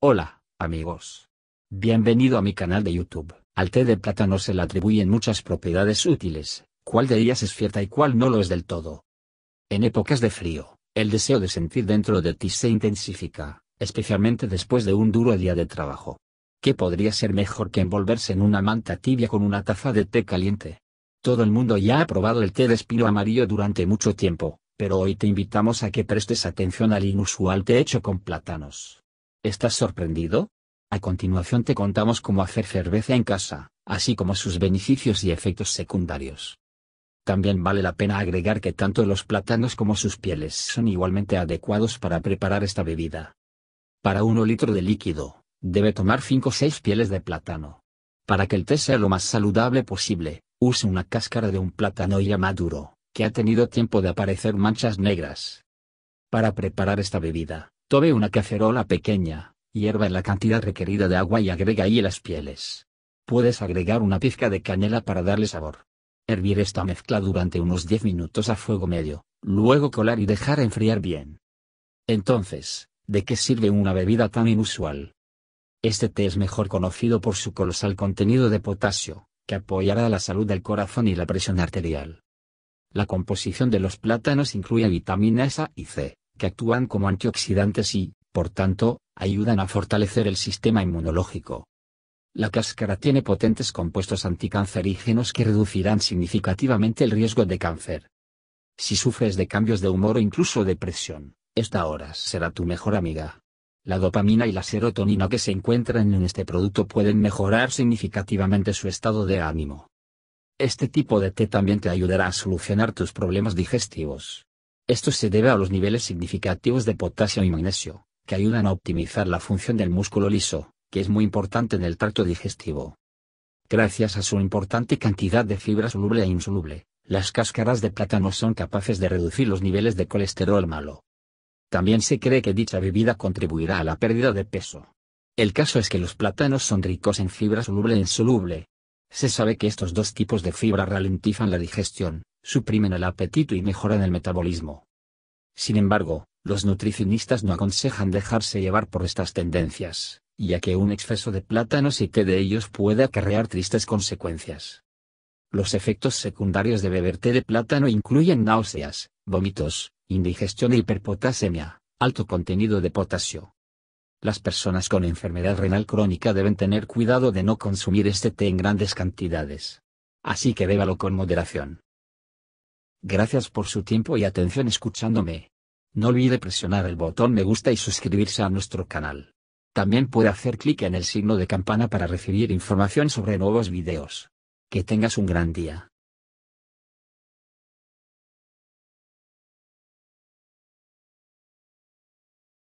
Hola, amigos. Bienvenido a mi canal de YouTube. Al té de plátano se le atribuyen muchas propiedades útiles, cuál de ellas es cierta y cuál no lo es del todo. En épocas de frío, el deseo de sentir dentro de ti se intensifica, especialmente después de un duro día de trabajo. ¿Qué podría ser mejor que envolverse en una manta tibia con una taza de té caliente? Todo el mundo ya ha probado el té de espino amarillo durante mucho tiempo, pero hoy te invitamos a que prestes atención al inusual té hecho con plátanos. ¿Estás sorprendido? A continuación te contamos cómo hacer cerveza en casa, así como sus beneficios y efectos secundarios. También vale la pena agregar que tanto los plátanos como sus pieles son igualmente adecuados para preparar esta bebida. Para 1 litro de líquido, debe tomar 5 o 6 pieles de plátano. Para que el té sea lo más saludable posible, use una cáscara de un plátano ya maduro, que ha tenido tiempo de aparecer manchas negras. Para preparar esta bebida, Tome una cacerola pequeña, hierva la cantidad requerida de agua y agrega ahí las pieles. Puedes agregar una pizca de canela para darle sabor. Hervir esta mezcla durante unos 10 minutos a fuego medio, luego colar y dejar enfriar bien. Entonces, ¿de qué sirve una bebida tan inusual? Este té es mejor conocido por su colosal contenido de potasio, que apoyará la salud del corazón y la presión arterial. La composición de los plátanos incluye vitaminas A y C, que actúan como antioxidantes y, por tanto, ayudan a fortalecer el sistema inmunológico. La cáscara tiene potentes compuestos anticancerígenos que reducirán significativamente el riesgo de cáncer. Si sufres de cambios de humor o incluso depresión, esta hora será tu mejor amiga. La dopamina y la serotonina que se encuentran en este producto pueden mejorar significativamente su estado de ánimo. Este tipo de té también te ayudará a solucionar tus problemas digestivos. Esto se debe a los niveles significativos de potasio y magnesio, que ayudan a optimizar la función del músculo liso, que es muy importante en el tracto digestivo. Gracias a su importante cantidad de fibra soluble e insoluble, las cáscaras de plátano son capaces de reducir los niveles de colesterol malo. También se cree que dicha bebida contribuirá a la pérdida de peso. El caso es que los plátanos son ricos en fibra soluble e insoluble. Se sabe que estos dos tipos de fibra ralentizan la digestión, suprimen el apetito y mejoran el metabolismo. Sin embargo, los nutricionistas no aconsejan dejarse llevar por estas tendencias, ya que un exceso de plátanos y té de ellos puede acarrear tristes consecuencias. Los efectos secundarios de beber té de plátano incluyen náuseas, vómitos, indigestión e hiperpotasemia, alto contenido de potasio. Las personas con enfermedad renal crónica deben tener cuidado de no consumir este té en grandes cantidades. Así que bébalo con moderación. Gracias por su tiempo y atención escuchándome. No olvide presionar el botón me gusta y suscribirse a nuestro canal. También puede hacer clic en el signo de campana para recibir información sobre nuevos videos. Que tengas un gran día.